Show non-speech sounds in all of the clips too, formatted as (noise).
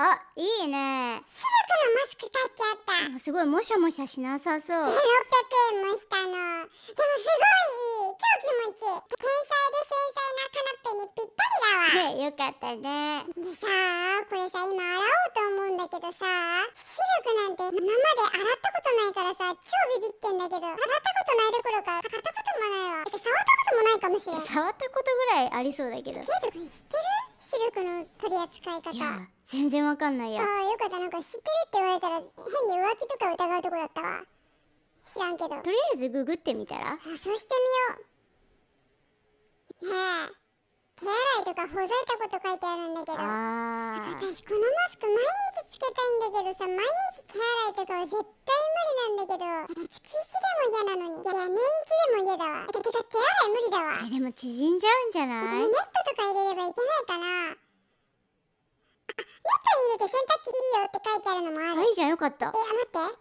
あ、いいね。シルクのマスク買っちゃった。すごい、もしゃもしゃしなさそう。600円もしたの。でもすごいいい。超気持ちいい。天才で繊細なカナッペにぴったりだわ。ね、(laughs) よかったね。でさ、これさ、今洗おうと思うんだけどさ、シルクなんて今まで洗ったことないからさ、超ビビってんだけど、洗ったことないどころか、洗ったこともないわ。触ったこともないかもしれん。触ったことぐらいありそうだけど。ケイト君知ってるシルクの取り扱い方いや全然わかんないよああよかったなんか知ってるって言われたら変に浮気とか疑うとこだったわ知らんけどとりあえずググってみたらあそうしてみようねえ手洗いとかほざいたこと書いてあるんだけどあ私このマスク毎日つけたいんだけどさ毎日手洗いとかは絶対無理なんだけど月1でも嫌なのにいや年1でも嫌だわてかぐい無理だわでも縮んじゃうんじゃないネットとか入れればいけないかなあネットに入れて洗濯機いいよって書いてあるのもあるあいいじゃんよかったえ待って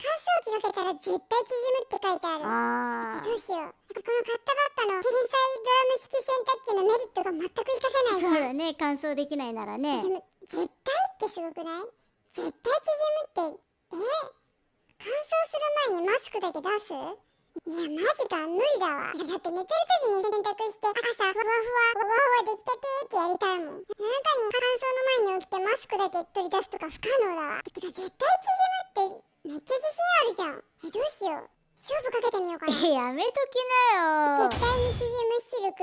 乾燥機かけたら絶対縮むって書いてあるあどうしようなんかこの買ったばっかの天才ドラム式洗濯機のメリットが全く活かせないそうだね乾燥できないならねでも絶対ってすごくない絶対縮むってえ乾燥する前にマスクだけ出すいや、マジか、無理だわ。だって寝てる時に洗濯して、朝、ふわふわ、ふわふわできたてってやりたいもん。夜中に乾燥の前に起きてマスクだけ取り出すとか不可能だわ。てか、絶対縮むって、めっちゃ自信あるじゃん。え、どうしよう。勝負かけてみようかな (laughs) やめときなよ絶対に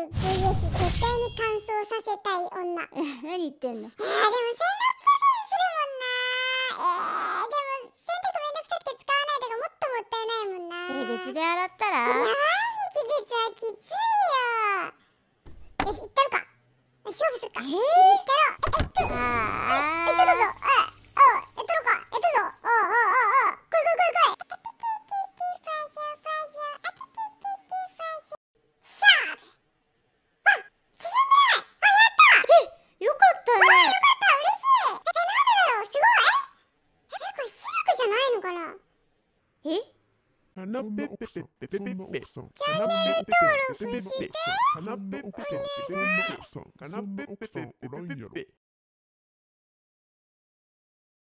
縮むシルク VS 絶対に乾燥させたい女 (laughs) 何言ってんのいやでも1600円するもんなえーえ別で洗ったら毎日別はきついよよし行ったるか勝負するかえー、行ったろえっえっあえ Canapé,